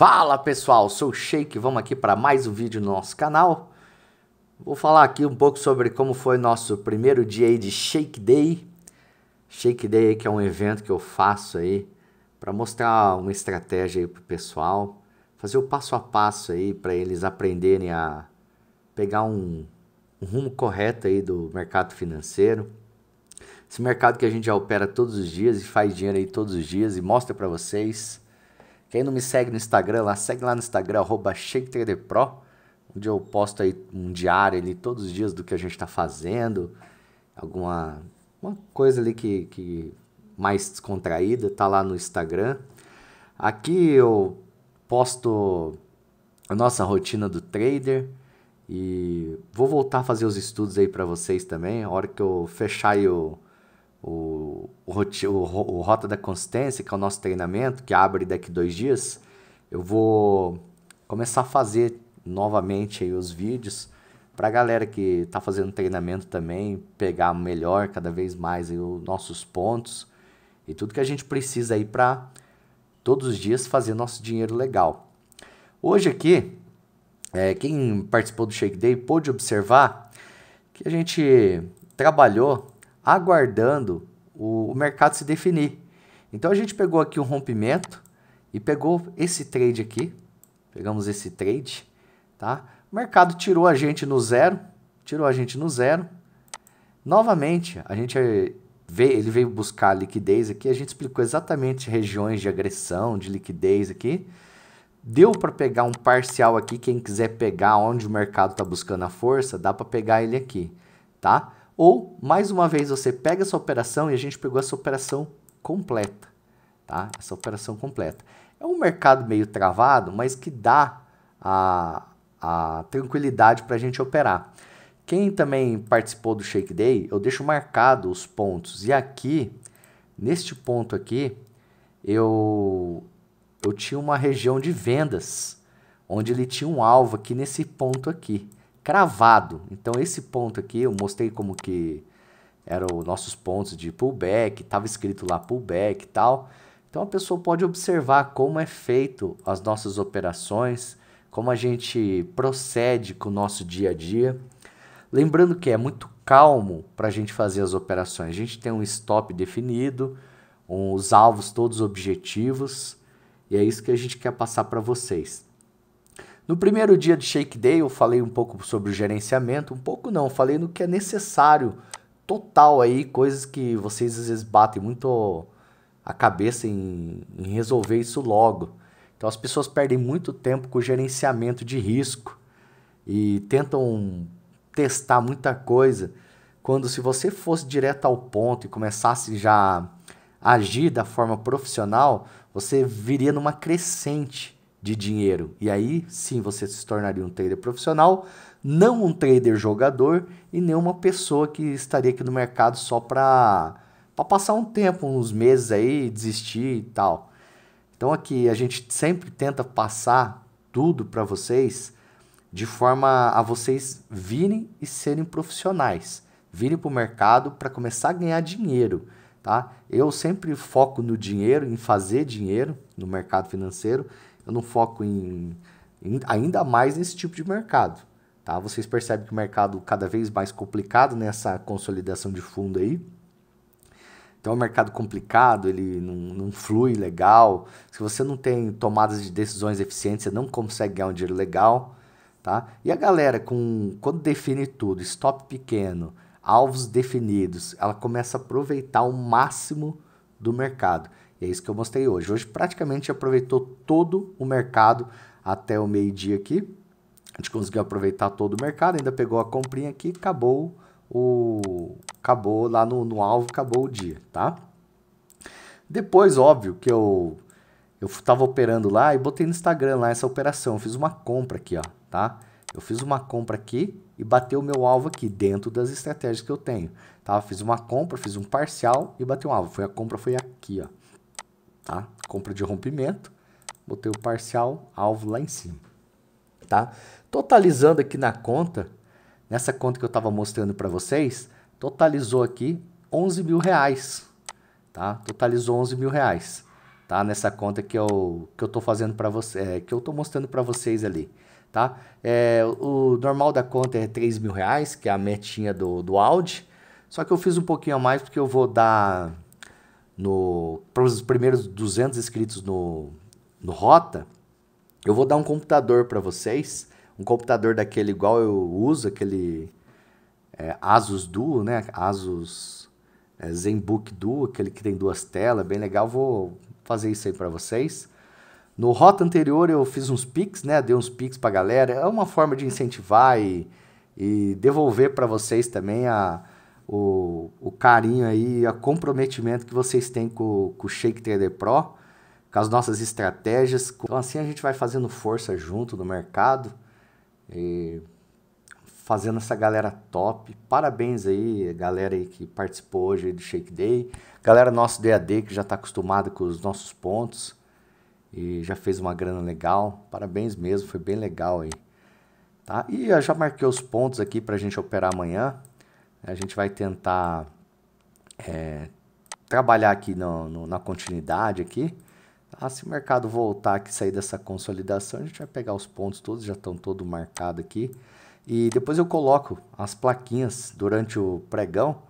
Fala pessoal, sou o Shake, vamos aqui para mais um vídeo no nosso canal. Vou falar aqui um pouco sobre como foi nosso primeiro dia de Shake Day. Shake Day que é um evento que eu faço aí para mostrar uma estratégia aí pro pessoal, fazer o passo a passo aí para eles aprenderem a pegar um, um rumo correto aí do mercado financeiro. Esse mercado que a gente já opera todos os dias e faz dinheiro aí todos os dias e mostra para vocês quem não me segue no Instagram, lá segue lá no Instagram, arroba ShakeTraderPro, onde eu posto aí um diário ali todos os dias do que a gente está fazendo, alguma uma coisa ali que, que mais descontraída, tá lá no Instagram. Aqui eu posto a nossa rotina do trader e vou voltar a fazer os estudos aí para vocês também, a hora que eu fechar o o, o, o, Rota da Consistência, que é o nosso treinamento, que abre daqui dois dias, eu vou começar a fazer novamente aí os vídeos para a galera que está fazendo treinamento também pegar melhor cada vez mais os nossos pontos e tudo que a gente precisa aí para todos os dias fazer nosso dinheiro legal. Hoje aqui, é, quem participou do Shake Day pôde observar que a gente trabalhou aguardando o, o mercado se definir. Então a gente pegou aqui um rompimento e pegou esse trade aqui, pegamos esse trade, tá? O mercado tirou a gente no zero, tirou a gente no zero. Novamente, a gente é, veio, ele veio buscar liquidez aqui, a gente explicou exatamente regiões de agressão, de liquidez aqui. Deu para pegar um parcial aqui, quem quiser pegar onde o mercado está buscando a força, dá para pegar ele aqui, tá? Ou, mais uma vez, você pega essa operação e a gente pegou essa operação completa. Tá? Essa operação completa. É um mercado meio travado, mas que dá a, a tranquilidade para a gente operar. Quem também participou do Shake Day, eu deixo marcado os pontos. E aqui, neste ponto aqui, eu, eu tinha uma região de vendas, onde ele tinha um alvo aqui nesse ponto aqui cravado. Então esse ponto aqui eu mostrei como que eram os nossos pontos de pullback, estava escrito lá pullback e tal. Então a pessoa pode observar como é feito as nossas operações, como a gente procede com o nosso dia a dia. Lembrando que é muito calmo para a gente fazer as operações. A gente tem um stop definido, os alvos todos objetivos, e é isso que a gente quer passar para vocês. No primeiro dia de Shake Day, eu falei um pouco sobre o gerenciamento, um pouco não, falei no que é necessário, total aí, coisas que vocês às vezes batem muito a cabeça em, em resolver isso logo. Então as pessoas perdem muito tempo com o gerenciamento de risco e tentam testar muita coisa, quando se você fosse direto ao ponto e começasse já a agir da forma profissional, você viria numa crescente de dinheiro. E aí sim você se tornaria um trader profissional, não um trader jogador e nem uma pessoa que estaria aqui no mercado só para passar um tempo, uns meses aí, desistir e tal. Então aqui a gente sempre tenta passar tudo para vocês de forma a vocês virem e serem profissionais, virem para o mercado para começar a ganhar dinheiro. Tá? Eu sempre foco no dinheiro, em fazer dinheiro no mercado financeiro eu não foco em, em ainda mais nesse tipo de mercado. Tá? Vocês percebem que o mercado cada vez mais complicado nessa consolidação de fundo aí. Então é um mercado complicado, ele não, não flui legal. Se você não tem tomadas de decisões eficientes, você não consegue ganhar um dinheiro legal. Tá? E a galera, com, quando define tudo, stop pequeno, alvos definidos, ela começa a aproveitar o máximo do mercado. E é isso que eu mostrei hoje. Hoje praticamente aproveitou todo o mercado até o meio-dia aqui. A gente conseguiu aproveitar todo o mercado, ainda pegou a comprinha aqui, acabou o acabou lá no, no alvo, acabou o dia, tá? Depois, óbvio, que eu eu estava operando lá e botei no Instagram lá essa operação, eu fiz uma compra aqui, ó, tá? Eu fiz uma compra aqui e bateu o meu alvo aqui dentro das estratégias que eu tenho, tá? fiz uma compra, fiz um parcial e bateu um alvo. Foi a compra foi aqui, ó tá? Compra de rompimento, botei o parcial, alvo lá em cima, tá? Totalizando aqui na conta, nessa conta que eu estava mostrando para vocês, totalizou aqui 11 mil reais, tá? Totalizou 11 mil reais, tá? Nessa conta que eu que eu tô fazendo para você, é, que eu estou mostrando para vocês ali, tá? É, o normal da conta é 3 mil reais, que é a metinha do do Audi, só que eu fiz um pouquinho a mais porque eu vou dar no para os primeiros 200 inscritos no, no Rota, eu vou dar um computador para vocês, um computador daquele igual eu uso, aquele é, Asus Duo, né? Asus é, ZenBook Duo, aquele que tem duas telas, bem legal. Vou fazer isso aí para vocês. No rota anterior eu fiz uns pics, né? Dei uns pics para galera. É uma forma de incentivar e, e devolver para vocês também a, o, o carinho aí, o comprometimento que vocês têm com, com o Shake Trader Pro, com as nossas estratégias. Então assim a gente vai fazendo força junto no mercado e fazendo essa galera top. Parabéns aí, galera aí que participou hoje do Shake Day. Galera nosso DAD que já está acostumada com os nossos pontos e já fez uma grana legal. Parabéns mesmo, foi bem legal aí. Tá? E eu já marquei os pontos aqui para a gente operar amanhã. A gente vai tentar é, trabalhar aqui no, no, na continuidade aqui. Ah, se o mercado voltar aqui, sair dessa consolidação, a gente vai pegar os pontos todos, já estão todos marcados aqui. E depois eu coloco as plaquinhas durante o pregão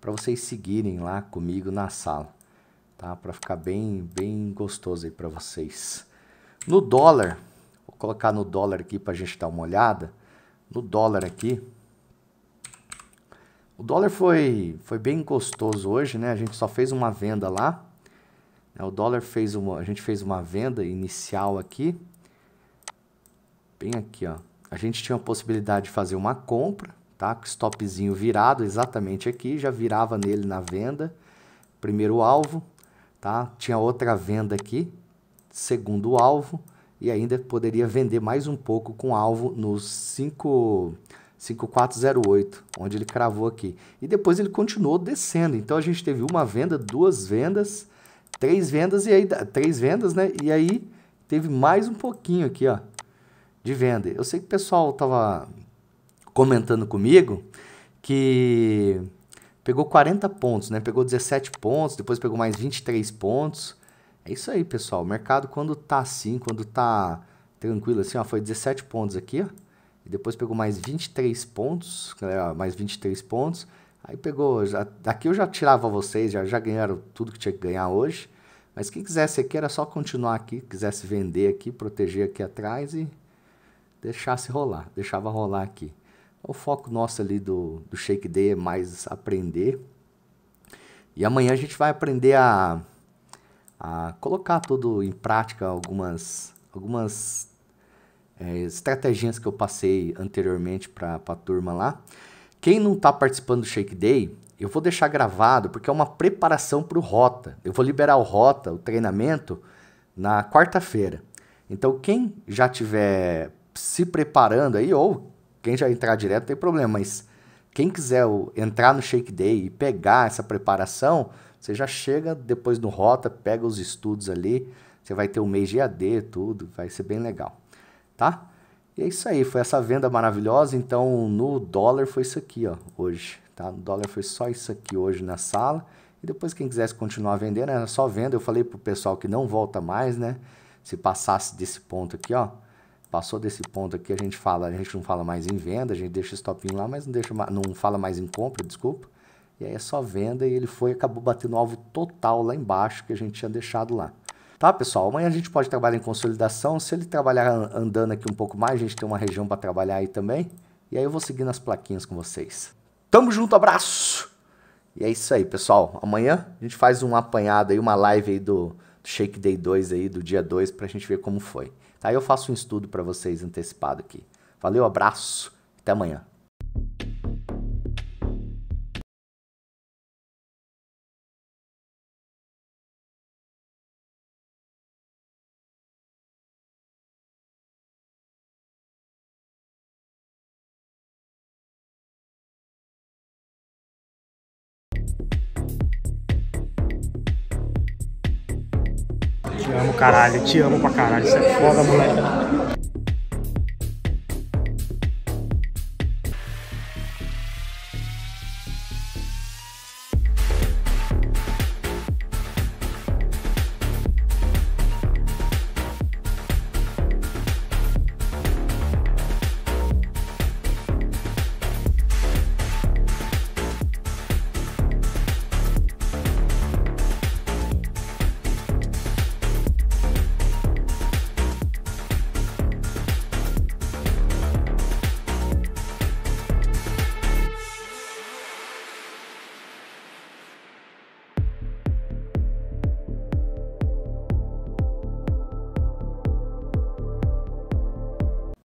para vocês seguirem lá comigo na sala, tá? Para ficar bem, bem gostoso aí para vocês. No dólar, vou colocar no dólar aqui para a gente dar uma olhada. No dólar aqui, o dólar foi, foi bem gostoso hoje, né? A gente só fez uma venda lá. Né? O dólar fez uma, a gente fez uma venda inicial aqui, bem aqui, ó. A gente tinha a possibilidade de fazer uma compra, tá? Com stopzinho virado exatamente aqui, já virava nele na venda, primeiro alvo, tá? Tinha outra venda aqui, segundo alvo, e ainda poderia vender mais um pouco com alvo nos 5 5408, onde ele cravou aqui. E depois ele continuou descendo. Então a gente teve uma venda, duas vendas, três vendas e aí três vendas, né? E aí teve mais um pouquinho aqui, ó, de venda. Eu sei que o pessoal tava comentando comigo que pegou 40 pontos, né? Pegou 17 pontos, depois pegou mais 23 pontos. É isso aí, pessoal. O mercado quando tá assim, quando tá tranquilo assim, ó, foi 17 pontos aqui, ó. E depois pegou mais 23 pontos, galera, né, ah, mais 23 pontos. Aí pegou, já, daqui eu já tirava vocês, já, já ganharam tudo que tinha que ganhar hoje. Mas quem quisesse aqui era só continuar aqui, quisesse vender aqui, proteger aqui atrás e deixasse rolar, deixava rolar aqui. É o foco nosso ali do, do Shake Day é mais aprender. E amanhã a gente vai aprender a, a colocar tudo em prática, algumas, algumas é, estratégias que eu passei anteriormente para a turma lá. Quem não está participando do Shake Day, eu vou deixar gravado porque é uma preparação para o Rota. Eu vou liberar o Rota, o treinamento, na quarta-feira. Então, quem já tiver se preparando aí, ou quem já entrar direto, não tem problema, mas quem quiser entrar no Shake Day e pegar essa preparação, você já chega depois no Rota, pega os estudos ali, você vai ter um mês de AD, tudo, vai ser bem legal tá? E é isso aí, foi essa venda maravilhosa. Então, no dólar foi isso aqui, ó, hoje, tá? No dólar foi só isso aqui hoje na sala. E depois quem quisesse continuar vendendo, era só venda. Eu falei pro pessoal que não volta mais, né? Se passasse desse ponto aqui, ó, passou desse ponto aqui, a gente fala, a gente não fala mais em venda, a gente deixa o topinho lá, mas não deixa não fala mais em compra, desculpa. E aí é só venda e ele foi acabou batendo o alvo total lá embaixo que a gente tinha deixado lá. Tá, pessoal? Amanhã a gente pode trabalhar em consolidação. Se ele trabalhar andando aqui um pouco mais, a gente tem uma região para trabalhar aí também. E aí eu vou seguir nas plaquinhas com vocês. Tamo junto, abraço! E é isso aí, pessoal. Amanhã a gente faz um apanhado aí, uma live aí do, do Shake Day 2 aí, do dia 2, pra gente ver como foi. Tá? Eu faço um estudo para vocês antecipado aqui. Valeu, abraço, até amanhã. Te amo, caralho. Te amo pra caralho. Você é foda, moleque.